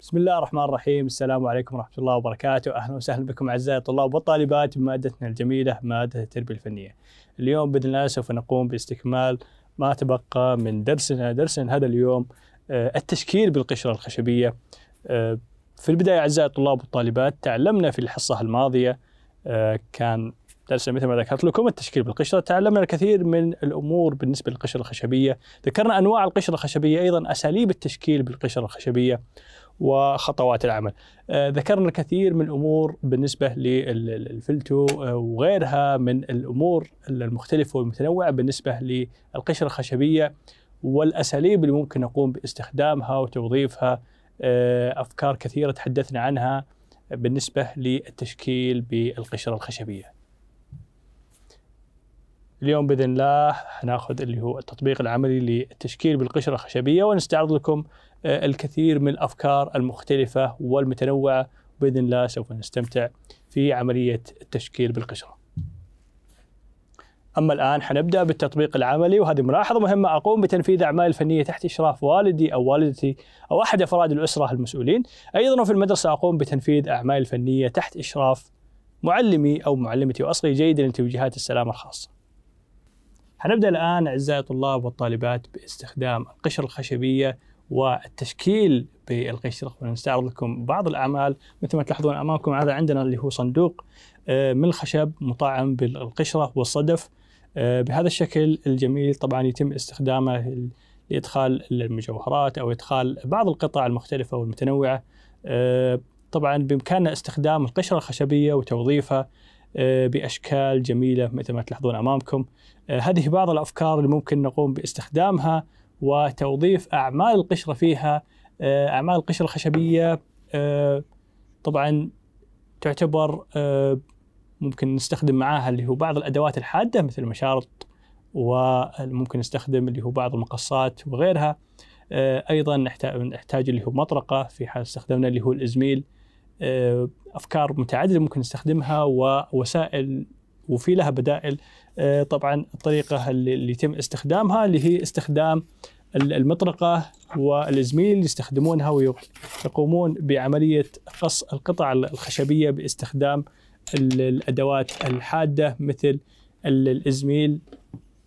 بسم الله الرحمن الرحيم السلام عليكم ورحمة الله وبركاته أهلا وسهلا بكم أعزائي الطلاب والطالبات بمادتنا الجميلة مادة التربية الفنية اليوم بإذن الله سوف نقوم باستكمال ما تبقى من درسنا درسنا هذا اليوم آه، التشكيل بالقشرة الخشبية آه، في البداية أعزائي الطلاب والطالبات تعلمنا في الحصة الماضية آه، كان درسنا مثل ما ذكرت لكم التشكيل بالقشرة تعلمنا الكثير من الأمور بالنسبة للقشرة الخشبية ذكرنا أنواع القشرة الخشبية أيضا أساليب التشكيل بالقشرة الخشبية وخطوات العمل آه، ذكرنا كثير من الأمور بالنسبة للفلتو آه، وغيرها من الأمور المختلفة والمتنوعة بالنسبة للقشرة الخشبية والأساليب اللي ممكن نقوم باستخدامها وتوظيفها آه، أفكار كثيرة تحدثنا عنها بالنسبة للتشكيل بالقشرة الخشبية اليوم باذن الله حناخذ اللي هو التطبيق العملي للتشكيل بالقشره الخشبيه ونستعرض لكم آه، الكثير من الافكار المختلفه والمتنوعه باذن الله سوف نستمتع في عمليه التشكيل بالقشره. اما الان حنبدا بالتطبيق العملي وهذه ملاحظه مهمه اقوم بتنفيذ اعمالي الفنيه تحت اشراف والدي او والدتي او احد افراد الاسره المسؤولين، ايضا في المدرسه اقوم بتنفيذ اعمالي الفنيه تحت اشراف معلمي او معلمتي واصغي جيدا لتوجيهات السلامه الخاصه. حنبدأ الآن أعزائي الطلاب والطالبات باستخدام القشرة الخشبية والتشكيل بالقشرة ونستعرض لكم بعض الأعمال مثل ما تلاحظون أمامكم هذا عندنا اللي هو صندوق آه، من الخشب مطعم بالقشرة والصدف آه، بهذا الشكل الجميل طبعا يتم استخدامه لإدخال المجوهرات أو إدخال بعض القطع المختلفة والمتنوعة آه، طبعا بإمكاننا استخدام القشرة الخشبية وتوظيفها آه، باشكال جميله مثل ما تلاحظون امامكم. آه، هذه بعض الافكار اللي ممكن نقوم باستخدامها وتوظيف اعمال القشره فيها آه، اعمال القشره الخشبيه طبعا تعتبر ممكن نستخدم معاها اللي هو بعض الادوات الحاده مثل المشارط وممكن نستخدم اللي هو بعض المقصات وغيرها ايضا نحتاج اللي هو مطرقه في حال استخدمنا اللي هو الازميل آه، افكار متعدده ممكن نستخدمها ووسائل وفي لها بدائل آه، طبعا الطريقه اللي يتم استخدامها اللي هي استخدام المطرقه والزميل اللي يستخدمونها ويقومون بعمليه قص القطع الخشبيه باستخدام الادوات الحاده مثل الازميل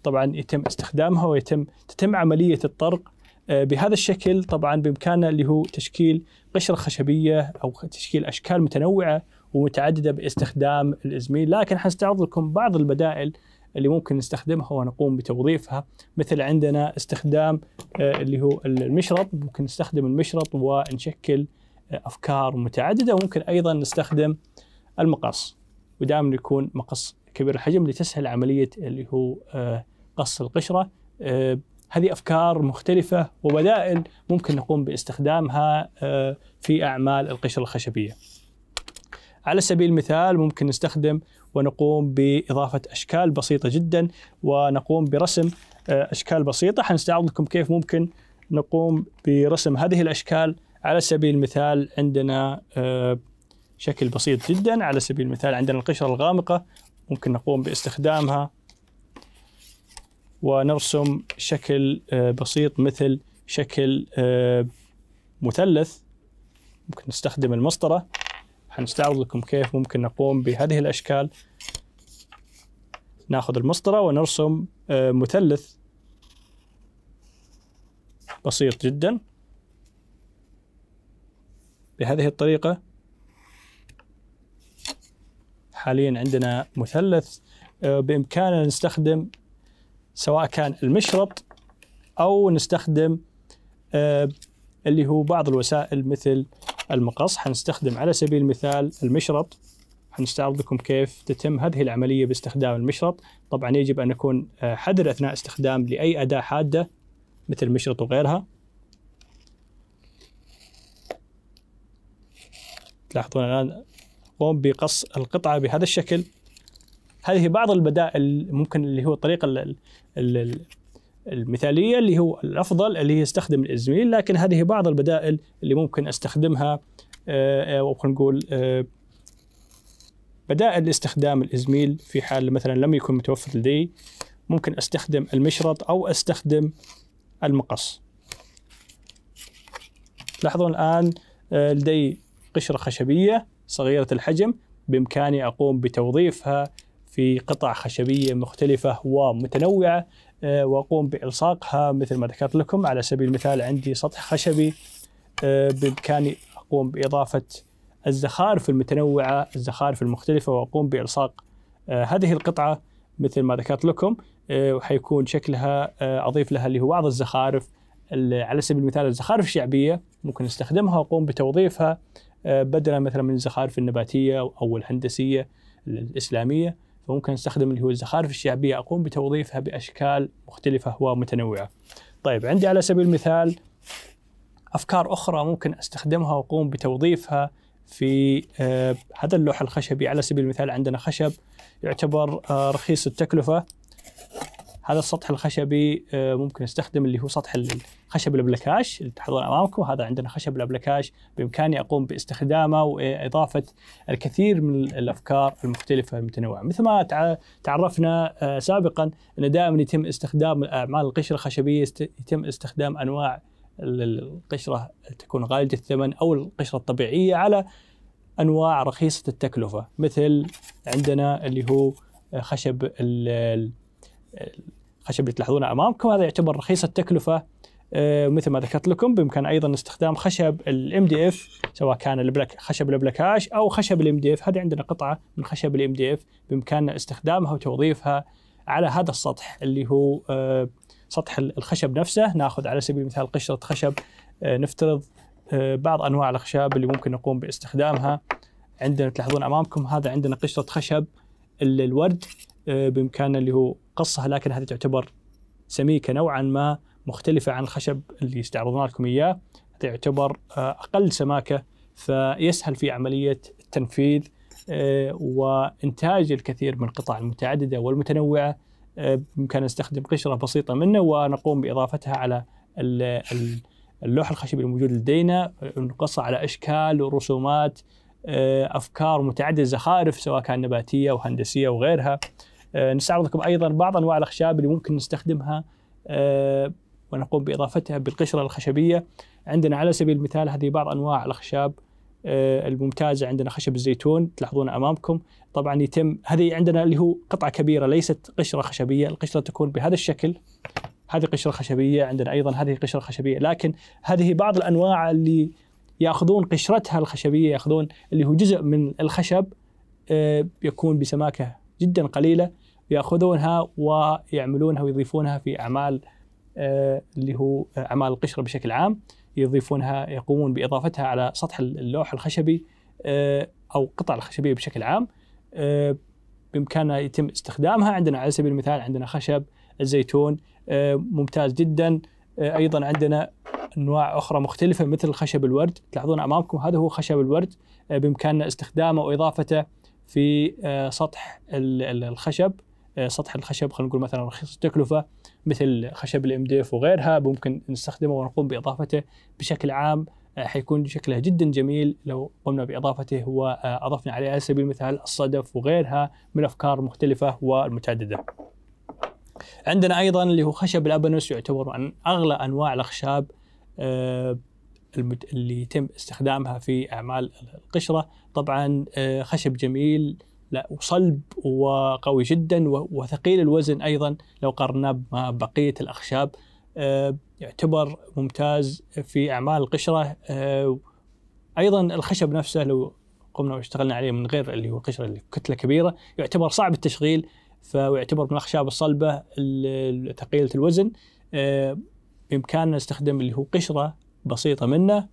طبعا يتم استخدامها ويتم تتم عمليه الطرق آه، بهذا الشكل طبعا بامكاننا اللي هو تشكيل قشره خشبيه او تشكيل اشكال متنوعه ومتعدده باستخدام الازميل، لكن حنستعرض لكم بعض البدائل اللي ممكن نستخدمها ونقوم بتوظيفها، مثل عندنا استخدام آه، اللي هو المشرط، ممكن نستخدم المشرط ونشكل آه، افكار متعدده وممكن ايضا نستخدم المقص ودائما يكون مقص كبير الحجم لتسهل عمليه اللي هو قص القشره هذه افكار مختلفه وبدائل ممكن نقوم باستخدامها آه، في اعمال القشره الخشبيه. على سبيل المثال ممكن نستخدم ونقوم باضافه اشكال بسيطه جدا ونقوم برسم آه، اشكال بسيطه حنستعرض لكم كيف ممكن نقوم برسم هذه الاشكال على سبيل المثال عندنا آه، شكل بسيط جدا على سبيل المثال عندنا القشره الغامقه ممكن نقوم باستخدامها ونرسم شكل آه، بسيط مثل شكل آه، مثلث ممكن نستخدم المسطرة حنستعرض لكم كيف ممكن نقوم بهذه الأشكال ناخذ المسطرة ونرسم آه، مثلث بسيط جدا بهذه الطريقة حاليا عندنا مثلث بإمكاننا نستخدم سواء كان المشرط او نستخدم آه، اللي هو بعض الوسائل مثل المقص حنستخدم على سبيل المثال المشرط حنستعرض لكم كيف تتم هذه العملية باستخدام المشرط طبعا يجب أن نكون آه، حذر أثناء استخدام لأي أداة حادة مثل المشرط وغيرها تلاحظون الآن قوم بقص القطعة بهذا الشكل هذه بعض البدائل ممكن اللي هو الطريقة المثاليه اللي هو الافضل اللي هي استخدم الازميل لكن هذه بعض البدائل اللي ممكن استخدمها او آه، آه، خلينا نقول آه، بدائل لاستخدام الازميل في حال مثلا لم يكن متوفر لدي ممكن استخدم المشرط او استخدم المقص تلاحظون الان لدي قشره خشبيه صغيره الحجم بامكاني اقوم بتوظيفها في قطع خشبيه مختلفه ومتنوعه آه، واقوم بالصاقها مثل ما ذكرت لكم على سبيل المثال عندي سطح خشبي آه، بامكاني اقوم باضافه الزخارف المتنوعه الزخارف المختلفه واقوم بالصاق آه، هذه القطعه مثل ما ذكرت لكم وحيكون شكلها اضيف لها اللي هو بعض الزخارف على سبيل المثال الزخارف الشعبيه ممكن استخدمها واقوم بتوظيفها بدلا مثلا من الزخارف النباتيه او الهندسيه الاسلاميه فممكن استخدم اللي هو الزخارف الشعبيه اقوم بتوظيفها باشكال مختلفه ومتنوعه. طيب عندي على سبيل المثال افكار اخرى ممكن استخدمها واقوم بتوظيفها في آه، هذا اللوح الخشبي على سبيل المثال عندنا خشب يعتبر آه، رخيص التكلفه هذا السطح الخشبي آه، ممكن استخدم اللي هو سطح الخشب الابلكاش اللي تحضرون امامكم هذا عندنا خشب الابلكاش بامكاني اقوم باستخدامه واضافه الكثير من الافكار المختلفه المتنوعه مثل ما تعرفنا آه، سابقا انه دائما يتم استخدام اعمال القشره الخشبيه يتم استخدام انواع القشره تكون غاليه الثمن او القشره الطبيعيه على انواع رخيصه التكلفه مثل عندنا اللي هو خشب الخشب اللي تلاحظونه امامكم هذا يعتبر رخيص التكلفه آه، مثل ما ذكرت لكم بامكان ايضا استخدام خشب الام دي اف سواء كان البلاك خشب البلاكاش او خشب الام دي اف هذه عندنا قطعه من خشب الام دي اف بامكاننا استخدامها وتوظيفها على هذا السطح اللي هو آه، سطح الخشب نفسه ناخذ على سبيل المثال قشره خشب آه، نفترض بعض انواع الاخشاب اللي ممكن نقوم باستخدامها عندنا تلاحظون امامكم هذا عندنا قشره خشب الورد آه، بامكاننا اللي هو قصها لكن هذه تعتبر سميكه نوعا ما مختلفه عن الخشب اللي استعرضنا لكم اياه تعتبر آه، اقل سماكه فيسهل في عمليه التنفيذ آه، وانتاج الكثير من القطع المتعدده والمتنوعه بامكاننا نستخدم قشره بسيطه منه ونقوم باضافتها على اللوح الخشبي الموجود لدينا نقصها على اشكال ورسومات افكار متعدده زخارف سواء كان نباتيه وهندسيه وغيرها آه، نستعرض لكم ايضا بعض انواع الاخشاب اللي ممكن نستخدمها آه، ونقوم باضافتها بالقشره الخشبيه عندنا على سبيل المثال هذه بعض انواع الاخشاب آه، الممتازه عندنا خشب الزيتون تلاحظونه امامكم طبعا يتم هذه عندنا اللي هو قطعه كبيره ليست قشره خشبيه القشره تكون بهذا الشكل هذه قشره خشبيه عندنا ايضا هذه قشره خشبيه لكن هذه بعض الانواع اللي ياخذون قشرتها الخشبيه ياخذون اللي هو جزء من الخشب يكون بسماكه جدا قليله ياخذونها ويعملونها ويضيفونها في اعمال آه، اللي هو آه، اعمال القشره بشكل عام يضيفونها يقومون باضافتها على سطح اللوح الخشبي آه، او القطع الخشبيه بشكل عام بامكاننا يتم استخدامها عندنا على سبيل المثال عندنا خشب الزيتون ممتاز جدا ايضا عندنا انواع اخرى مختلفه مثل خشب الورد تلاحظون امامكم هذا هو خشب الورد بامكاننا استخدامه واضافته في سطح الخشب آه، سطح الخشب خلينا نقول مثلا رخيص التكلفه مثل خشب الام ديف وغيرها ممكن نستخدمه ونقوم باضافته بشكل عام آه، حيكون شكله جدا جميل لو قمنا باضافته واضفنا عليه على سبيل المثال الصدف وغيرها من افكار مختلفه والمتعدده. عندنا ايضا اللي هو خشب الابانوس يعتبر من اغلى انواع الاخشاب آه، اللي يتم استخدامها في اعمال القشره، طبعا خشب جميل لا وصلب وقوي جدا وثقيل الوزن ايضا لو قارناه مع بقيه الاخشاب آه، يعتبر ممتاز في اعمال القشره آه، ايضا الخشب نفسه لو قمنا واشتغلنا عليه من غير اللي هو قشره اللي كتله كبيره يعتبر صعب التشغيل فيعتبر من الاخشاب الصلبه ثقيله الوزن آه، بامكاننا نستخدم اللي هو قشره بسيطه منه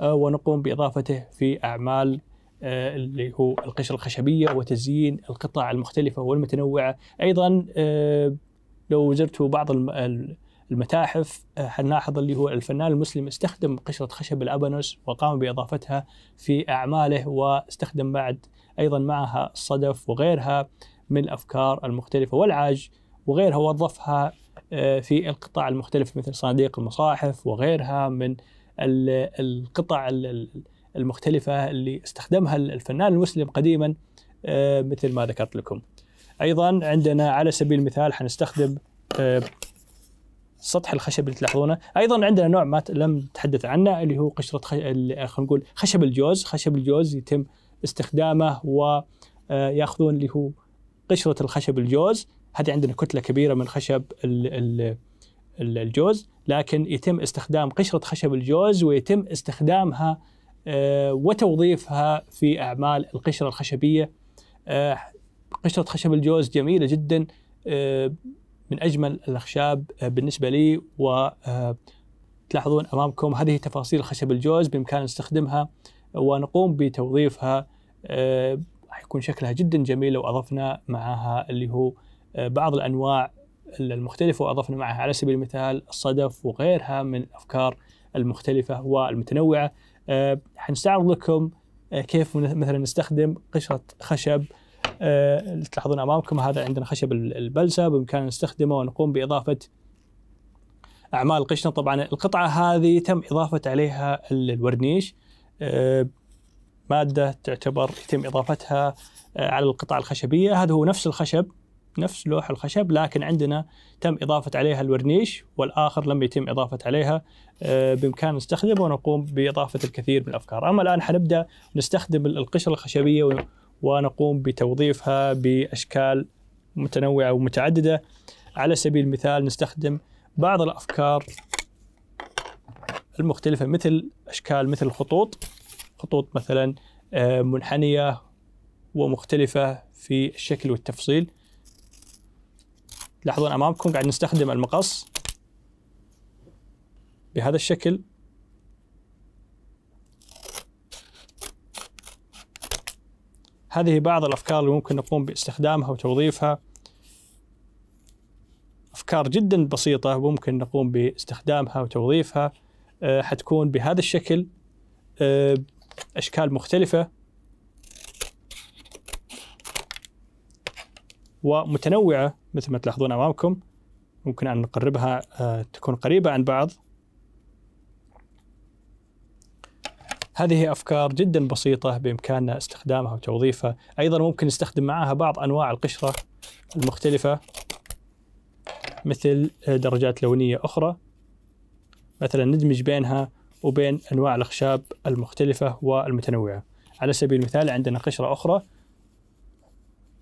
ونقوم باضافته في اعمال آه، اللي هو القشرة الخشبية وتزيين القطع المختلفة والمتنوعة أيضا آه، لو زرتوا بعض المتاحف آه، حنلاحظ اللي هو الفنان المسلم استخدم قشرة خشب الأبانوس وقام بإضافتها في أعماله واستخدم بعد أيضا معها الصدف وغيرها من الأفكار المختلفة والعاج وغيرها وظفها في القطاع المختلف مثل صناديق المصاحف وغيرها من القطع المختلفة اللي استخدمها الفنان المسلم قديما آه، مثل ما ذكرت لكم أيضا عندنا على سبيل المثال حنستخدم آه، سطح الخشب اللي تلاحظونه ايضا عندنا نوع ما لم نتحدث عنه اللي هو قشره خلينا نقول خشب الجوز خشب الجوز يتم استخدامه وياخذون آه، اللي هو قشره الخشب الجوز هذه عندنا كتله كبيره من خشب الجوز لكن يتم استخدام قشره خشب الجوز ويتم استخدامها آه، وتوظيفها في أعمال القشرة الخشبية آه، قشرة خشب الجوز جميلة جدا آه، من أجمل الأخشاب بالنسبة لي و تلاحظون أمامكم هذه تفاصيل خشب الجوز بإمكان استخدمها ونقوم بتوظيفها حيكون شكلها جدا جميل لو أضفنا معها اللي هو بعض الأنواع المختلفة وأضفنا معها على سبيل المثال الصدف وغيرها من أفكار المختلفة والمتنوعة آه، حنستعرض لكم آه، كيف مثلا نستخدم قشرة خشب آه، اللي تلاحظون أمامكم هذا عندنا خشب البلسة بإمكاننا نستخدمه ونقوم بإضافة أعمال القشرة طبعا القطعة هذه تم إضافة عليها الورنيش مادة تعتبر يتم إضافتها على القطع الخشبية هذا هو نفس الخشب نفس لوح الخشب لكن عندنا تم إضافة عليها الورنيش والآخر لم يتم إضافة عليها آه، بإمكان نستخدمه ونقوم بإضافة الكثير من الأفكار أما الآن حنبدأ نستخدم القشرة الخشبية ونقوم بتوظيفها بأشكال متنوعة ومتعددة على سبيل المثال نستخدم بعض الأفكار المختلفة مثل أشكال مثل الخطوط خطوط مثلا آه، منحنية ومختلفة في الشكل والتفصيل تلاحظون امامكم قاعد نستخدم المقص بهذا الشكل هذه بعض الافكار اللي ممكن نقوم باستخدامها وتوظيفها افكار جدا بسيطه ممكن نقوم باستخدامها وتوظيفها أه حتكون بهذا الشكل أه اشكال مختلفه ومتنوعه مثل ما تلاحظون امامكم ممكن ان نقربها آه، تكون قريبه عن بعض هذه افكار جدا بسيطه بامكاننا استخدامها وتوظيفها ايضا ممكن نستخدم معها بعض انواع القشره المختلفه مثل آه، درجات لونيه اخرى مثلا ندمج بينها وبين انواع الاخشاب المختلفه والمتنوعه على سبيل المثال عندنا قشره اخرى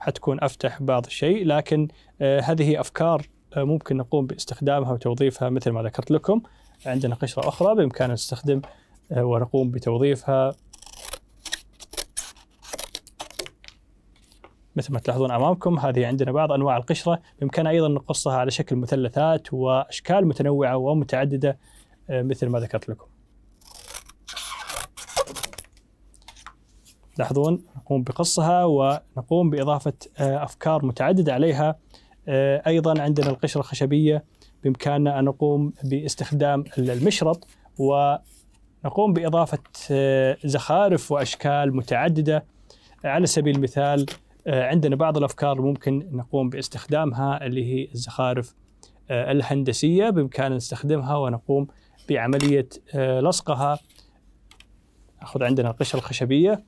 حتكون افتح بعض الشيء لكن آه، هذه افكار آه، ممكن نقوم باستخدامها وتوظيفها مثل ما ذكرت لكم عندنا قشره اخرى بامكاننا نستخدم آه، ونقوم بتوظيفها مثل ما تلاحظون امامكم هذه عندنا بعض انواع القشره بامكاننا ايضا نقصها على شكل مثلثات واشكال متنوعه ومتعدده مثل ما ذكرت لكم تلاحظون نقوم بقصها ونقوم بإضافة آه، أفكار متعددة عليها آه، أيضا عندنا القشرة الخشبية بإمكاننا أن نقوم باستخدام المشرط ونقوم بإضافة آه، زخارف وأشكال متعددة على سبيل المثال عندنا بعض الأفكار ممكن نقوم باستخدامها اللي هي الزخارف الهندسية بإمكاننا نستخدمها ونقوم بعملية لصقها ناخذ عندنا القشرة الخشبية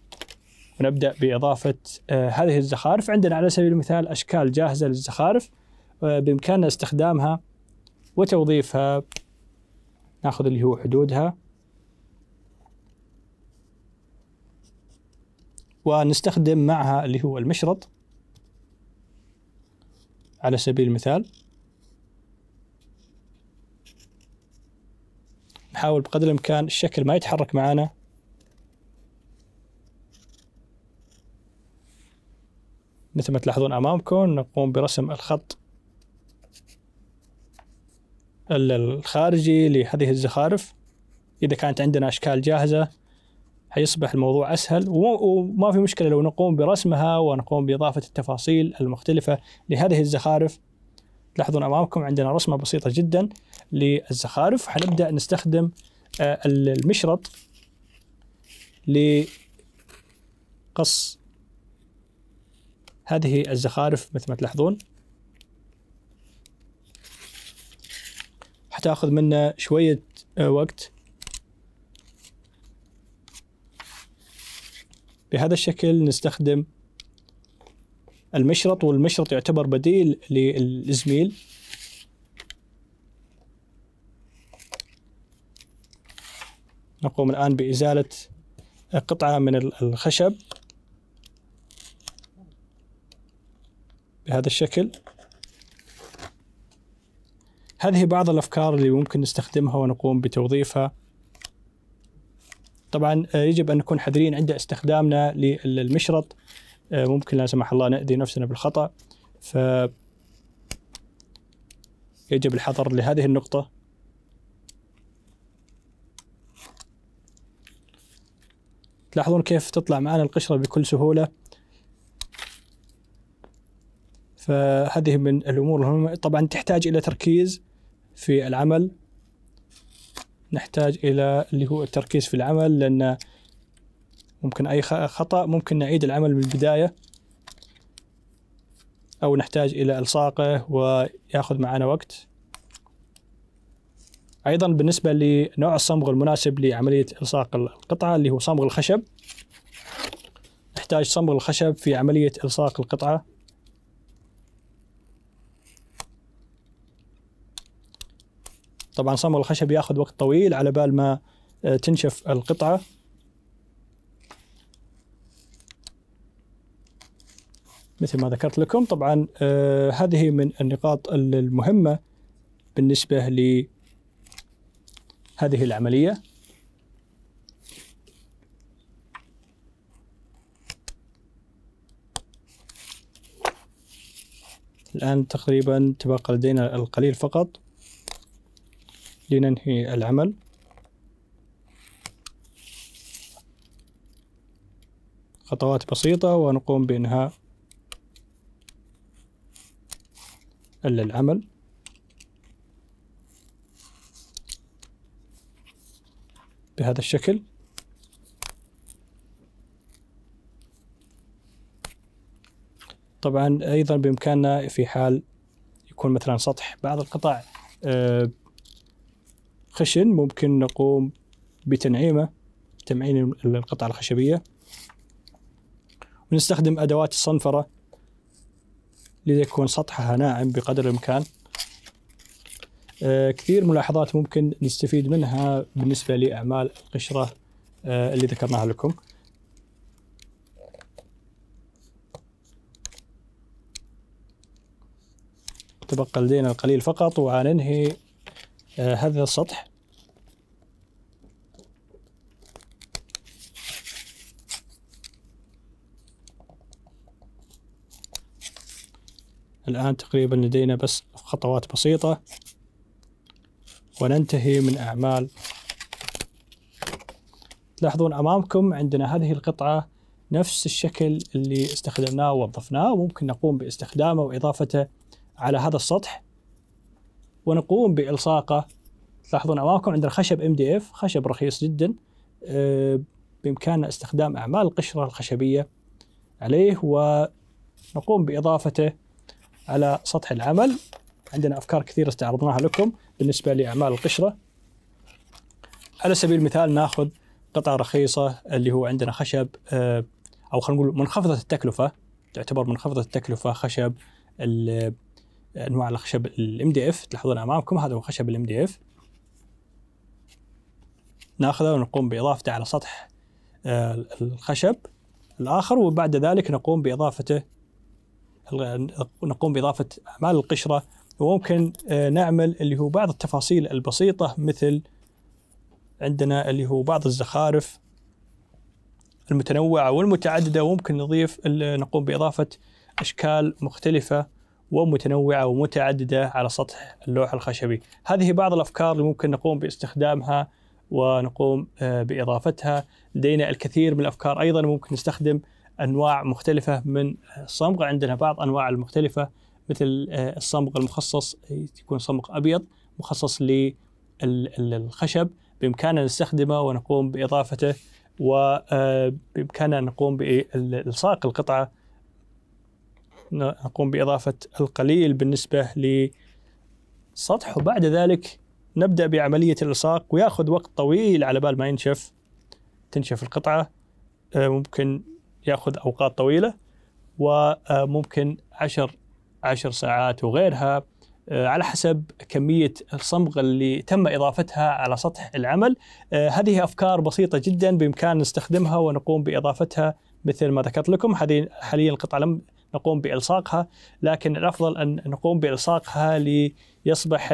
ونبدا باضافه آه، هذه الزخارف عندنا على سبيل المثال اشكال جاهزه للزخارف آه، بامكاننا استخدامها وتوظيفها ناخذ اللي هو حدودها ونستخدم معها اللي هو المشرط على سبيل المثال نحاول بقدر الامكان الشكل ما يتحرك معنا مثل ما تلاحظون أمامكم نقوم برسم الخط الخارجي لهذه الزخارف إذا كانت عندنا أشكال جاهزة حيصبح الموضوع أسهل وما في مشكلة لو نقوم برسمها ونقوم بإضافة التفاصيل المختلفة لهذه الزخارف تلاحظون أمامكم عندنا رسمة بسيطة جدا للزخارف حنبدأ نستخدم آه، المشرط لقص هذه الزخارف مثل ما تلاحظون حتاخذ منا شوية آه، وقت بهذا الشكل نستخدم المشرط والمشرط يعتبر بديل للزميل نقوم الآن بإزالة آه، قطعة من الخشب بهذا الشكل هذه بعض الأفكار اللي ممكن نستخدمها ونقوم بتوظيفها طبعا آه، يجب أن نكون حذرين عند استخدامنا للمشرط آه، ممكن لا سمح الله نأذي نفسنا بالخطأ ف يجب الحذر لهذه النقطة تلاحظون كيف تطلع معنا القشرة بكل سهولة فهذه من الامور المهمه طبعا تحتاج الى تركيز في العمل نحتاج الى اللي هو التركيز في العمل لان ممكن اي خطا ممكن نعيد العمل من البدايه او نحتاج الى الصاقه وياخذ معنا وقت ايضا بالنسبه لنوع الصمغ المناسب لعمليه الصاق القطعه اللي هو صمغ الخشب نحتاج صمغ الخشب في عمليه الصاق القطعه طبعا صمغ الخشب ياخذ وقت طويل على بال ما آه، تنشف القطعه مثل ما ذكرت لكم طبعا آه، هذه من النقاط المهمة بالنسبة لهذه العملية الآن تقريبا تبقى لدينا القليل فقط لننهي العمل خطوات بسيطة ونقوم بإنهاء العمل بهذا الشكل طبعا أيضا بإمكاننا في حال يكون مثلا سطح بعض القطع آه، خشن ممكن نقوم بتنعيمه تمعين القطعة الخشبية ونستخدم أدوات الصنفرة ليكون سطحها ناعم بقدر الإمكان آه، كثير ملاحظات ممكن نستفيد منها بالنسبة لأعمال القشرة آه، اللي ذكرناها لكم تبقى لدينا القليل فقط وعننهي آه، هذا السطح الآن تقريبا لدينا بس خطوات بسيطة وننتهي من أعمال تلاحظون أمامكم عندنا هذه القطعة نفس الشكل اللي استخدمناه ووظفناه وممكن نقوم باستخدامه وإضافته على هذا السطح ونقوم بإلصاقه تلاحظون أمامكم عندنا خشب ام دي اف خشب رخيص جدا آه، بإمكاننا استخدام أعمال القشرة الخشبية عليه ونقوم بإضافته على سطح العمل عندنا أفكار كثيرة استعرضناها لكم بالنسبة لأعمال القشرة على سبيل المثال ناخذ قطعة رخيصة اللي هو عندنا خشب آه، أو خلينا نقول منخفضة التكلفة تعتبر منخفضة التكلفة خشب انواع الخشب الام دي اف تلاحظون امامكم هذا هو خشب الام دي اف ناخذه ونقوم باضافته على سطح آه، الخشب الاخر وبعد ذلك نقوم باضافته نقوم باضافه اعمال القشره وممكن آه، نعمل اللي هو بعض التفاصيل البسيطه مثل عندنا اللي هو بعض الزخارف المتنوعه والمتعدده وممكن نضيف نقوم باضافه اشكال مختلفه ومتنوعة ومتعددة على سطح اللوح الخشبي هذه بعض الأفكار اللي ممكن نقوم باستخدامها ونقوم آه، بإضافتها لدينا الكثير من الأفكار أيضا ممكن نستخدم أنواع مختلفة من الصمغ عندنا بعض أنواع المختلفة مثل آه، الصمغ المخصص يكون صمغ أبيض مخصص للخشب بإمكاننا نستخدمه ونقوم بإضافته وبإمكاننا آه، نقوم بإلصاق القطعة نقوم بإضافة القليل بالنسبة لسطح وبعد ذلك نبدأ بعملية الإلصاق ويأخذ وقت طويل على بال ما ينشف تنشف القطعة آه، ممكن يأخذ أوقات طويلة وممكن آه، عشر عشر ساعات وغيرها آه، على حسب كمية الصمغ اللي تم إضافتها على سطح العمل هذه أفكار بسيطة جدا بإمكان نستخدمها ونقوم بإضافتها مثل ما ذكرت لكم حاليا القطعة لم نقوم بإلصاقها لكن الأفضل أن نقوم بإلصاقها ليصبح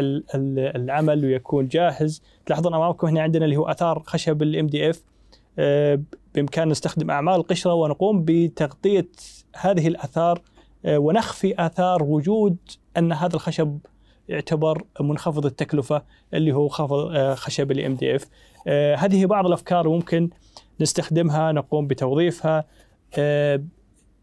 العمل ويكون جاهز تلاحظون أمامكم هنا عندنا اللي هو أثار خشب الام دي اف آه، بإمكاننا نستخدم أعمال القشرة ونقوم بتغطية هذه الأثار آه، ونخفي آثار وجود أن هذا الخشب يعتبر منخفض التكلفة اللي هو آه، خشب الام دي اف هذه بعض الأفكار ممكن نستخدمها نقوم بتوظيفها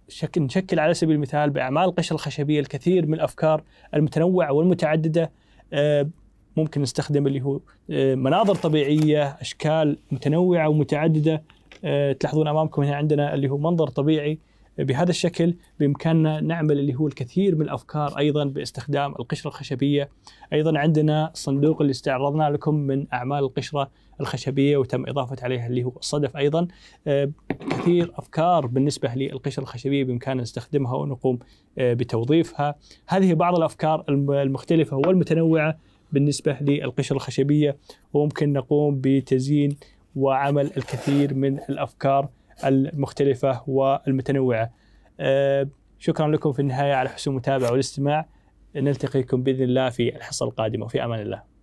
شك نشكل على سبيل المثال باعمال القشره الخشبيه الكثير من الافكار المتنوعه والمتعدده آه، ممكن نستخدم اللي هو آه، مناظر طبيعيه اشكال متنوعه ومتعدده آه، تلاحظون امامكم هنا عندنا اللي هو منظر طبيعي بهذا الشكل بامكاننا نعمل اللي هو الكثير من الافكار ايضا باستخدام القشره الخشبيه، ايضا عندنا الصندوق اللي استعرضنا لكم من اعمال القشره الخشبيه وتم اضافه عليها اللي هو الصدف ايضا آه، كثير افكار بالنسبه للقشره الخشبيه بامكاننا نستخدمها ونقوم آه، بتوظيفها، هذه بعض الافكار المختلفه والمتنوعه بالنسبه للقشره الخشبيه وممكن نقوم بتزيين وعمل الكثير من الافكار المختلفة والمتنوعة آه، شكرا لكم في النهاية على حسن المتابعة والاستماع نلتقيكم بإذن الله في الحصة القادمة وفي أمان الله